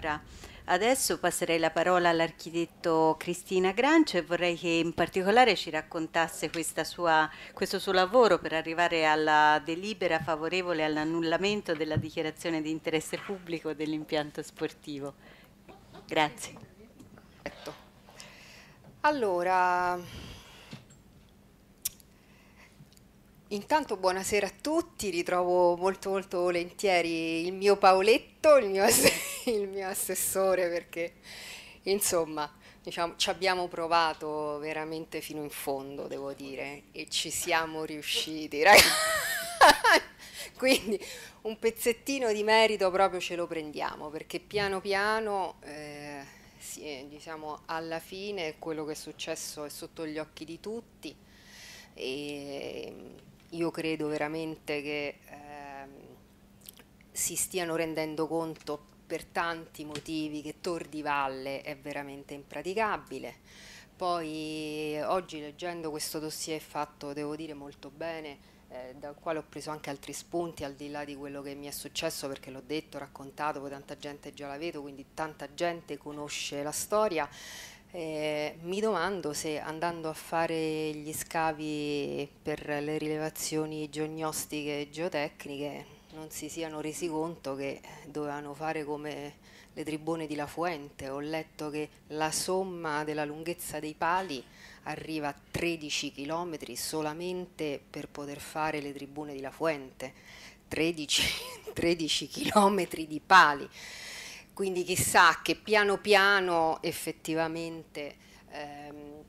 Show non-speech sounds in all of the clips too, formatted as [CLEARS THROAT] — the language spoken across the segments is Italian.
Allora, adesso passerei la parola all'architetto Cristina Grancio e vorrei che in particolare ci raccontasse sua, questo suo lavoro per arrivare alla delibera favorevole all'annullamento della dichiarazione di interesse pubblico dell'impianto sportivo. Grazie. Allora, Intanto buonasera a tutti, ritrovo molto molto volentieri il mio Paoletto, il mio il mio assessore perché insomma diciamo, ci abbiamo provato veramente fino in fondo devo dire e ci siamo riusciti [LAUGHS] quindi un pezzettino di merito proprio ce lo prendiamo perché piano piano eh, sì, eh, diciamo alla fine quello che è successo è sotto gli occhi di tutti e mm, io credo veramente che eh, si stiano rendendo conto per tanti motivi che Tor di Valle è veramente impraticabile. Poi oggi leggendo questo dossier fatto, devo dire, molto bene, eh, dal quale ho preso anche altri spunti al di là di quello che mi è successo perché l'ho detto, raccontato, poi tanta gente già la vedo, quindi tanta gente conosce la storia. Eh, mi domando se andando a fare gli scavi per le rilevazioni geognostiche e geotecniche non si siano resi conto che dovevano fare come le tribune di La Fuente. Ho letto che la somma della lunghezza dei pali arriva a 13 km solamente per poter fare le tribune di La Fuente. 13, 13 km di pali. Quindi chissà che piano piano effettivamente ehm,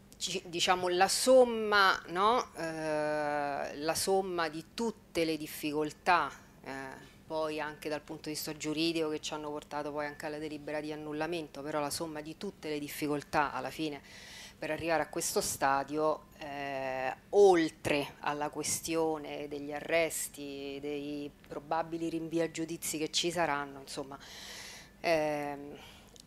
diciamo, la somma, no? eh, la somma di tutte le difficoltà eh, poi anche dal punto di vista giuridico che ci hanno portato poi anche alla delibera di annullamento, però la somma di tutte le difficoltà alla fine per arrivare a questo stadio, eh, oltre alla questione degli arresti, dei probabili rinvii a giudizi che ci saranno, insomma... Ehm,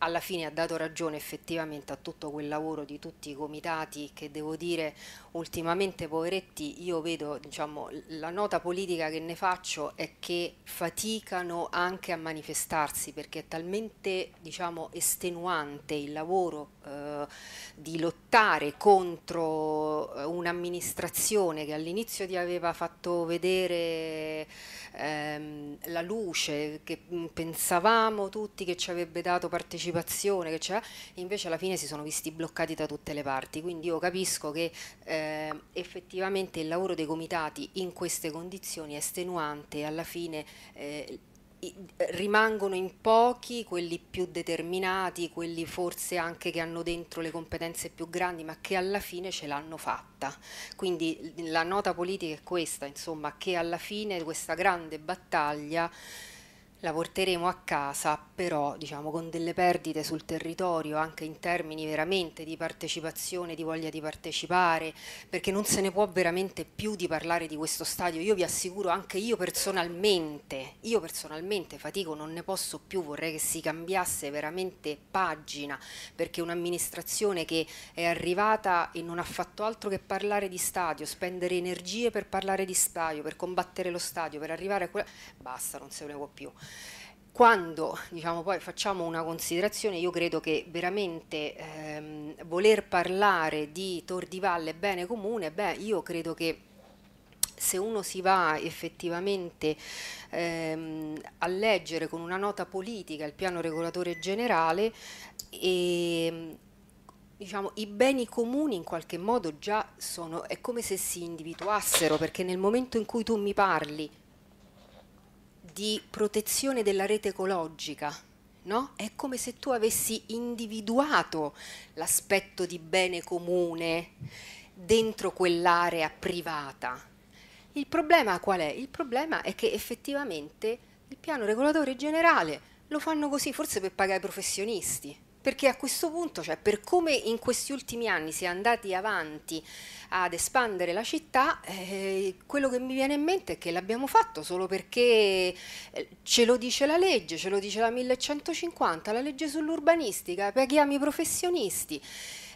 alla fine ha dato ragione effettivamente a tutto quel lavoro di tutti i comitati che devo dire ultimamente poveretti io vedo diciamo la nota politica che ne faccio è che faticano anche a manifestarsi perché è talmente diciamo estenuante il lavoro eh, di lottare contro eh, un'amministrazione che all'inizio ti aveva fatto vedere ehm, la luce che mm, pensavamo tutti che ci avrebbe dato partecipazione, che cioè, invece alla fine si sono visti bloccati da tutte le parti. Quindi io capisco che eh, effettivamente il lavoro dei comitati in queste condizioni è estenuante e alla fine eh, eh, rimangono in pochi quelli più determinati, quelli forse anche che hanno dentro le competenze più grandi, ma che alla fine ce l'hanno fatta. Quindi la nota politica è questa, insomma, che alla fine questa grande battaglia la porteremo a casa però diciamo con delle perdite sul territorio anche in termini veramente di partecipazione, di voglia di partecipare perché non se ne può veramente più di parlare di questo stadio io vi assicuro anche io personalmente io personalmente fatico non ne posso più vorrei che si cambiasse veramente pagina perché un'amministrazione che è arrivata e non ha fatto altro che parlare di stadio spendere energie per parlare di stadio per combattere lo stadio per arrivare a quella basta non se ne può più quando diciamo, poi facciamo una considerazione, io credo che veramente ehm, voler parlare di Tor di Valle bene comune, beh, io credo che se uno si va effettivamente ehm, a leggere con una nota politica il piano regolatore generale, e, ehm, diciamo, i beni comuni in qualche modo già sono, è come se si individuassero, perché nel momento in cui tu mi parli di protezione della rete ecologica, no? È come se tu avessi individuato l'aspetto di bene comune dentro quell'area privata. Il problema qual è? Il problema è che effettivamente il piano regolatore generale lo fanno così, forse per pagare i professionisti. Perché a questo punto, cioè, per come in questi ultimi anni si è andati avanti ad espandere la città, eh, quello che mi viene in mente è che l'abbiamo fatto solo perché eh, ce lo dice la legge, ce lo dice la 1150, la legge sull'urbanistica, paghiamo i professionisti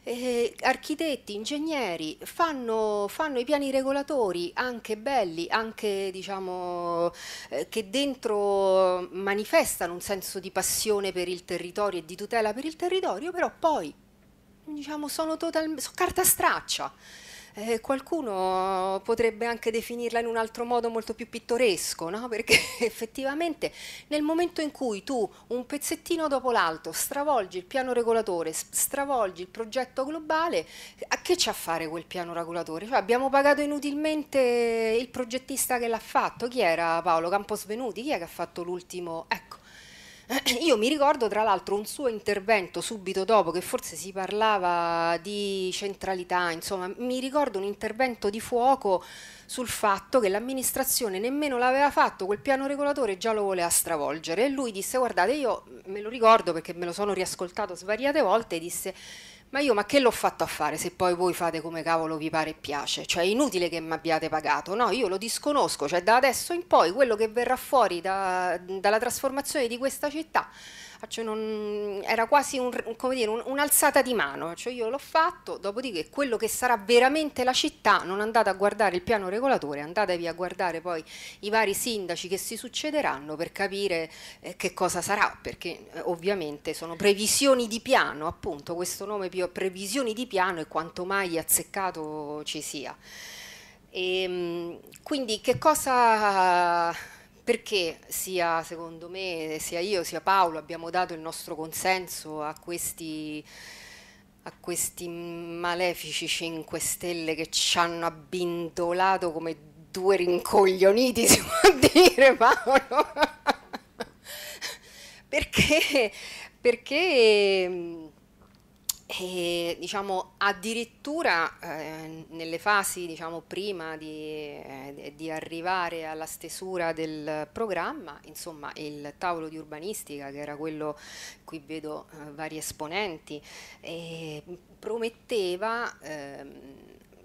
eh, architetti, ingegneri, fanno, fanno, i piani regolatori anche belli, anche diciamo, eh, che dentro manifestano un senso di passione per il territorio e di tutela per il territorio, però poi diciamo, sono, total, sono carta straccia eh, qualcuno potrebbe anche definirla in un altro modo molto più pittoresco, no? [LAUGHS] perché effettivamente nel momento in cui tu un pezzettino dopo l'altro stravolgi il piano regolatore, stravolgi il progetto globale, a che c'ha a fare quel piano regolatore? Cioè, abbiamo pagato inutilmente il progettista che l'ha fatto, chi era Paolo Camposvenuti, chi è che ha fatto l'ultimo? Ecco, [CLEARS THROAT] Io mi ricordo tra l'altro un suo intervento subito dopo che forse si parlava di centralità, insomma, mi ricordo un intervento di fuoco sul fatto che l'amministrazione nemmeno l'aveva fatto, quel piano regolatore già lo voleva stravolgere e lui disse guardate io me lo ricordo perché me lo sono riascoltato svariate volte, disse ma io ma che l'ho fatto a fare se poi voi fate come cavolo vi pare e piace? Cioè è inutile che mi abbiate pagato, no? Io lo disconosco, cioè da adesso in poi quello che verrà fuori da, dalla trasformazione di questa città cioè non, era quasi un, dire, un, un'alzata di mano, cioè io l'ho fatto, dopodiché quello che sarà veramente la città non andate a guardare il piano regolatore, andatevi a guardare poi i vari sindaci che si succederanno per capire eh, che cosa sarà, perché eh, ovviamente sono previsioni di piano, appunto questo nome più previsioni di piano e quanto mai azzeccato ci sia. E, ehm, quindi che cosa perché sia secondo me, sia io sia Paolo abbiamo dato il nostro consenso a questi a questi malefici 5 Stelle che ci hanno abbindolato come due rincoglioniti, [LAUGHS] si può dire Paolo. [LAUGHS] perché, perché e, diciamo, addirittura eh, nelle fasi diciamo, prima di, eh, di, arrivare alla stesura del programma, insomma, il tavolo di urbanistica, che era quello, qui vedo eh, vari esponenti, prometteva ehm,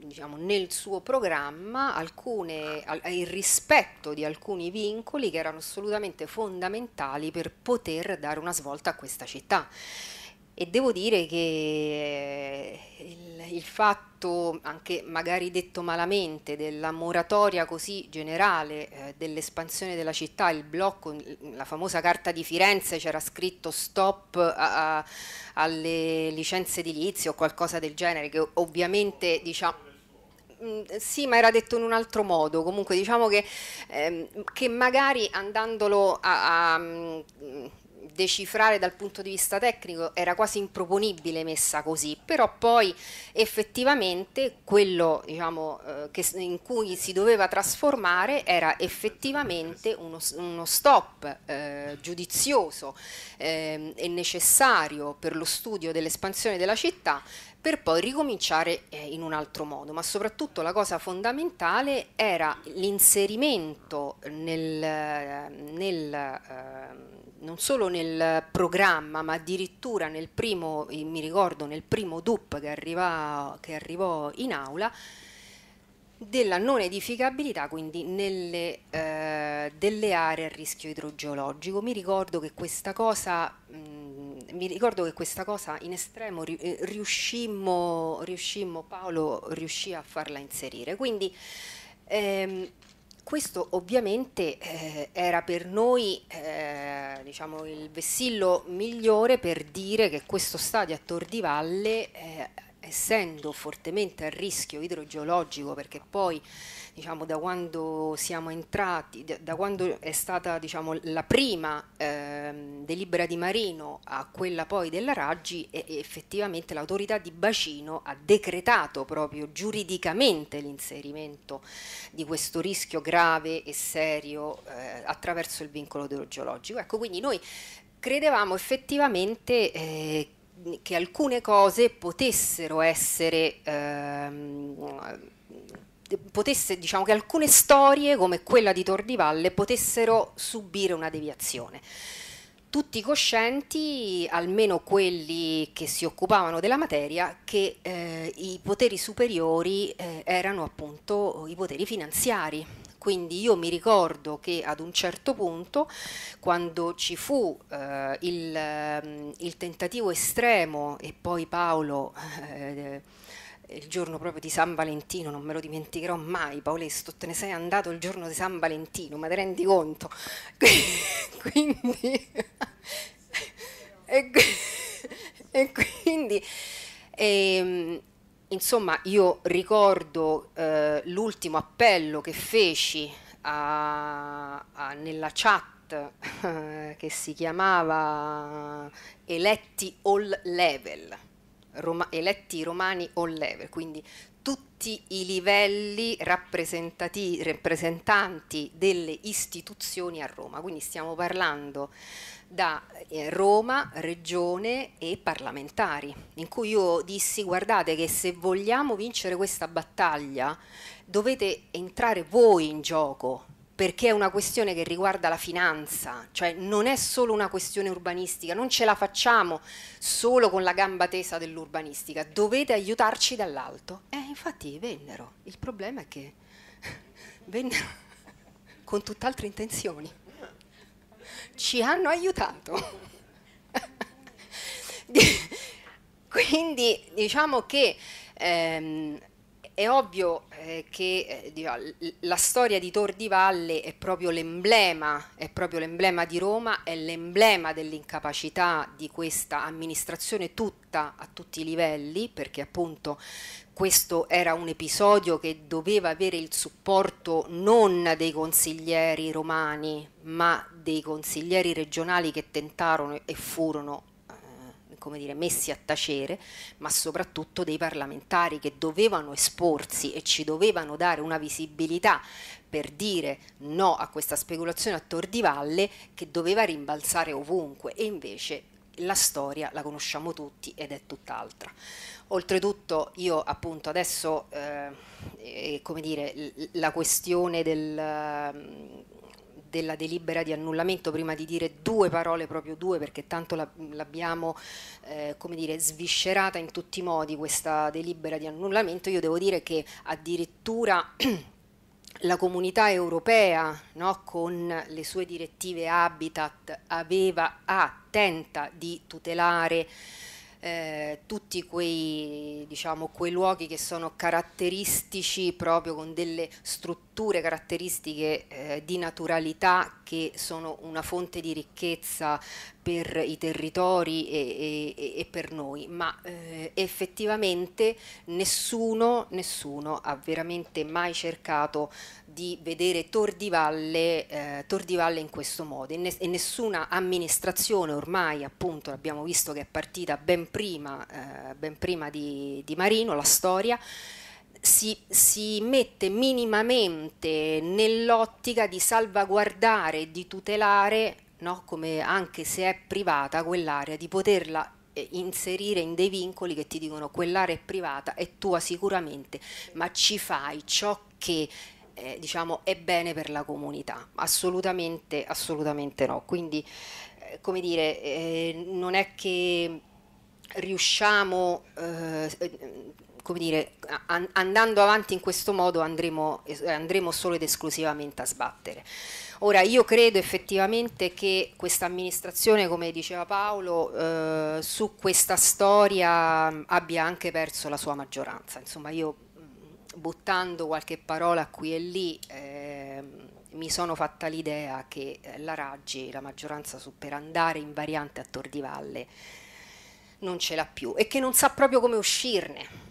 diciamo, nel suo programma alcune, al, il rispetto di alcuni vincoli che erano assolutamente fondamentali per poter dare una svolta a questa città e devo dire che eh, il, il, fatto, anche magari detto malamente, della moratoria così generale eh, dell'espansione della città, il blocco, la famosa carta di Firenze c'era scritto stop a, a, alle licenze edilizie o qualcosa del genere, che ovviamente diciamo sì, ma era detto in un altro modo, comunque diciamo che, ehm, che magari andandolo a, a, mm, decifrare dal punto di vista tecnico era quasi improponibile messa così, però poi effettivamente quello diciamo, eh, che, in cui si doveva trasformare era effettivamente uno, uno stop eh, giudizioso eh, e necessario per lo studio dell'espansione della città per poi ricominciare eh, in un altro modo, ma soprattutto la cosa fondamentale era l'inserimento nel, nel ehm, non solo nel programma, ma addirittura nel primo, eh, mi ricordo, nel primo DUP che, arriva, che arrivò in aula, della non edificabilità quindi nelle, eh, delle aree a rischio idrogeologico. Mi ricordo che questa cosa, mh, mm, che questa cosa in estremo eh, riuscimmo, riuscimmo, Paolo riuscì a farla inserire. Quindi ehm, questo ovviamente eh, era per noi eh, diciamo il vessillo migliore per dire che questo stadio a Tor di Valle eh, essendo fortemente a rischio idrogeologico, perché poi diciamo, da quando siamo entrati, da quando è stata diciamo, la prima eh, delibera di Marino a quella poi della Raggi, effettivamente l'autorità di bacino ha decretato proprio giuridicamente l'inserimento di questo rischio grave e serio eh, attraverso il vincolo idrogeologico. Ecco, quindi noi credevamo effettivamente eh, che alcune cose potessero essere ehm, potesse, diciamo che alcune storie come quella di Tordivalle potessero subire una deviazione. Tutti coscienti, almeno quelli che si occupavano della materia, che eh, i poteri superiori eh, erano appunto i poteri finanziari, quindi io mi ricordo che ad un certo punto, quando ci fu eh, il, ehm, il, tentativo estremo e poi Paolo... Eh, il giorno proprio di San Valentino, non me lo dimenticherò mai, Paolesto, te ne sei andato il giorno di San Valentino, ma te rendi conto? [LAUGHS] quindi, [LAUGHS] e, [LAUGHS] e, quindi e, ehm, Insomma, io ricordo eh, l'ultimo appello che feci a, a, nella chat eh, [LAUGHS] che si chiamava Eletti All Level, Roma, Eletti Romani All Level, quindi tutti i livelli rappresentanti delle istituzioni a Roma, quindi stiamo parlando da eh, Roma, regione e parlamentari, in cui io dissi guardate che se vogliamo vincere questa battaglia dovete entrare voi in gioco, perché è una questione che riguarda la finanza, cioè non è solo una questione urbanistica, non ce la facciamo solo con la gamba tesa dell'urbanistica, dovete aiutarci dall'alto. E eh, infatti vennero, il problema è che [LAUGHS] vennero [LAUGHS] con tutt'altre intenzioni, ci hanno aiutato. [LAUGHS] Quindi diciamo che ehm, è ovvio eh, che eh, ah, la storia di Tor di Valle è proprio l'emblema, è proprio l'emblema di Roma, è l'emblema dell'incapacità di questa amministrazione tutta a tutti i livelli, perché appunto questo era un episodio che doveva avere il supporto non dei consiglieri romani, ma dei consiglieri regionali che tentarono e furono come dire, messi a tacere, ma soprattutto dei parlamentari che dovevano esporsi e ci dovevano dare una visibilità per dire no a questa speculazione a Tor di Valle che doveva rimbalzare ovunque e invece la storia la conosciamo tutti ed è tutt'altra. Oltretutto io appunto adesso, eh, eh come dire, la questione del della delibera di annullamento prima di dire due parole, proprio due, perché tanto l'abbiamo eh, sviscerata in tutti i modi questa delibera di annullamento, io devo dire che addirittura [CLEARS THROAT] la comunità europea no, con le sue direttive Habitat aveva, ah, tenta di tutelare eh, tutti quei, diciamo, quei luoghi che sono caratteristici proprio con delle strutture caratteristiche eh, di naturalità che sono una fonte di ricchezza per i territori e, e, e per noi, ma eh, effettivamente nessuno, nessuno, ha veramente mai cercato di vedere Tordivalle, eh, Tordivalle in questo modo e, ne e, nessuna amministrazione ormai, appunto, abbiamo visto che è partita ben prima, eh, ben prima di, di Marino, la storia, si, si, mette minimamente nell'ottica di salvaguardare, di tutelare no? come anche se è privata quell'area, di poterla eh, inserire in dei vincoli che ti dicono quell'area è privata, è tua sicuramente, ma ci fai ciò che eh, diciamo, è bene per la comunità. Assolutamente, assolutamente no. Quindi, eh, come dire, eh, non è che riusciamo Eh, eh come dire, an andando avanti in questo modo andremo, eh, andremo solo ed esclusivamente a sbattere. Ora io credo effettivamente che questa amministrazione, come diceva Paolo, eh, su questa storia mm, abbia anche perso la sua maggioranza. Insomma, io mm, buttando qualche parola qui e lì eh, mi sono fatta l'idea che eh, la Raggi, la maggioranza su, per andare in variante a Tor di Valle, non ce l'ha più e che non sa proprio come uscirne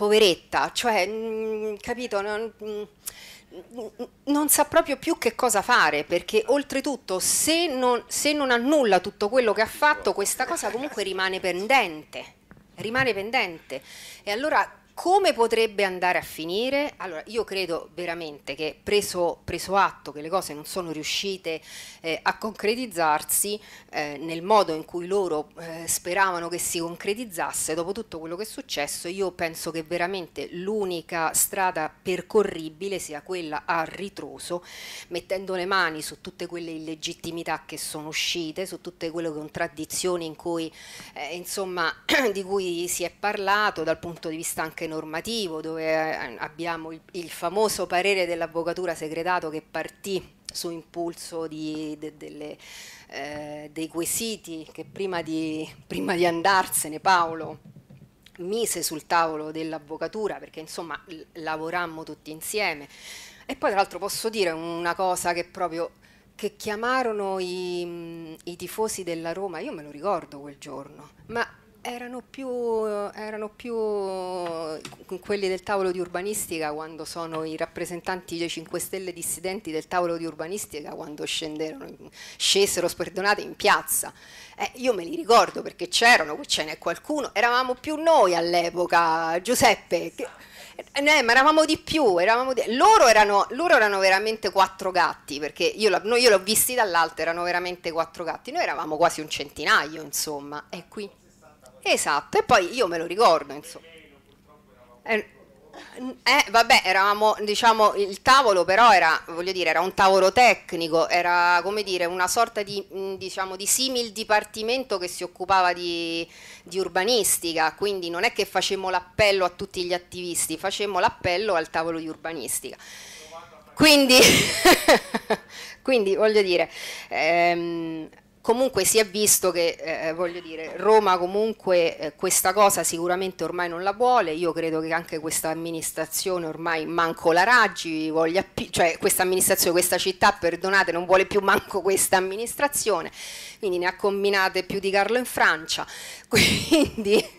poveretta, cioè, mh, mm, capito, non, mh, mm, non, sa proprio più che cosa fare, perché oltretutto se non, se non annulla tutto quello che ha fatto, questa cosa comunque rimane pendente, rimane pendente. E allora come potrebbe andare a finire? Allora, io credo veramente che preso, preso atto che le cose non sono riuscite eh, a concretizzarsi eh, nel modo in cui loro eh, speravano che si concretizzasse, dopo tutto quello che è successo, io penso che veramente l'unica strada percorribile sia quella a ritroso, mettendo le mani su tutte quelle illegittimità che sono uscite, su tutte quelle contraddizioni in cui, eh, insomma, [CLEARS THROAT] di cui si è parlato dal punto di vista anche normativo dove eh, abbiamo il, il famoso parere dell'avvocatura segretato che partì su impulso di, de, delle, eh, dei quesiti che prima di, prima di andarsene Paolo mise sul tavolo dell'avvocatura perché insomma lavorammo tutti insieme e poi tra l'altro posso dire una cosa che proprio che chiamarono i, i tifosi della Roma, io me lo ricordo quel giorno, ma erano più, erano più, eh, quelli del tavolo di urbanistica quando sono i rappresentanti dei 5 Stelle dissidenti del tavolo di urbanistica quando scesero, sperdonate, in piazza. Eh, io me li ricordo perché c'erano, ce n'è qualcuno, eravamo più noi all'epoca, Giuseppe. Che, eh, ma eravamo di più, eravamo di... Loro, erano, loro, erano, veramente quattro gatti, perché io, la, noi, io l'ho visti dall'alto, erano veramente quattro gatti, noi eravamo quasi un centinaio, insomma, e qui... Esatto, e poi io me lo ricordo, insomma. Eh, eh, vabbè, eravamo, diciamo, il tavolo però era, voglio dire, era un tavolo tecnico, era come dire una sorta di, mm, diciamo, di simil dipartimento che si occupava di, di urbanistica, quindi non è che facemmo l'appello a tutti gli attivisti, facemmo l'appello al tavolo di urbanistica. Quindi, [LAUGHS] quindi voglio dire, ehm, comunque si è visto che, eh, eh, voglio dire, Roma comunque eh, questa cosa sicuramente ormai non la vuole, io credo che anche questa amministrazione ormai manco la Raggi, voglia più, cioè questa amministrazione, questa città, perdonate, non vuole più manco questa amministrazione, quindi ne ha combinate più di Carlo in Francia, [LAUGHS] quindi...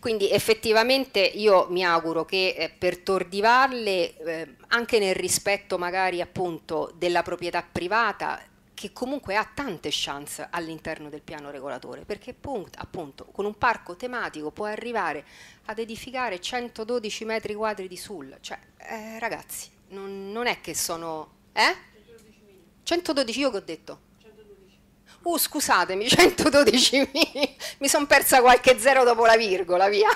Quindi effettivamente io mi auguro che eh, per Tordivalle, eh, anche nel rispetto magari appunto della proprietà privata, che comunque ha tante chance all'interno del piano regolatore, perché appunto con un parco tematico può arrivare ad edificare 112 metri quadri di sul, cioè eh, ragazzi, non, non, è che sono... Eh? 112 io che ho detto? Uh, scusatemi, 112 mi sono persa qualche zero dopo la virgola, via.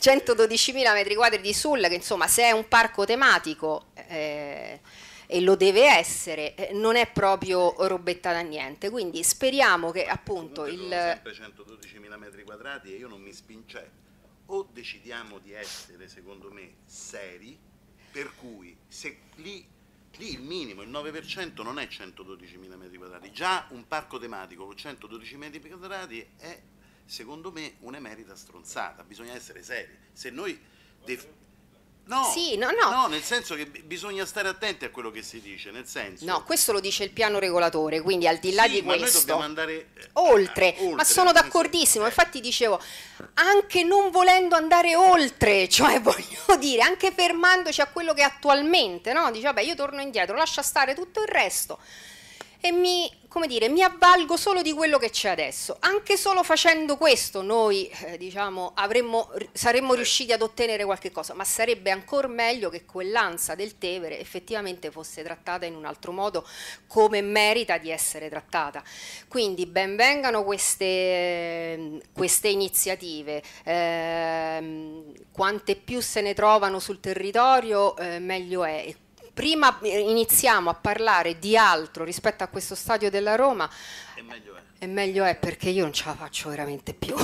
112.000 metri quadri di sul, che insomma se è un parco tematico... Eh, e lo deve essere, eh, non è proprio robetta da niente. Quindi speriamo che appunto il... sempre 112 mila metri quadrati e io non mi spingerei. O decidiamo di essere, secondo me, seri, per cui se lì, lì il minimo, il 9% non è 112 mila metri quadrati, già un parco tematico con 112 metri quadrati è, secondo me, un'emerita stronzata, bisogna essere seri. Se noi No, sì, no, no. no, nel senso che bisogna stare attenti a quello che si dice, nel senso... No, questo lo dice il piano regolatore, quindi al di là sì, di ma questo... Noi dobbiamo andare eh, oltre, eh, oltre ma sono d'accordissimo, eh. infatti dicevo, anche non volendo andare oltre, [LAUGHS] cioè voglio dire, anche fermandoci a quello che attualmente, no? Dice, vabbè, io torno indietro, lascia stare tutto il resto e mi come dire, mi avvalgo solo di quello che c'è adesso. Anche solo facendo questo noi eh, diciamo, avremmo, saremmo riusciti ad ottenere qualche cosa, ma sarebbe ancora meglio che quell'ansa del Tevere effettivamente fosse trattata in un altro modo come merita di essere trattata. Quindi benvengano queste, ehm, queste iniziative, eh, quante più se ne trovano sul territorio eh, meglio è prima eh, iniziamo a parlare di altro rispetto a questo stadio della Roma, e meglio eh. è, e meglio è eh, perché io non ce la faccio veramente più.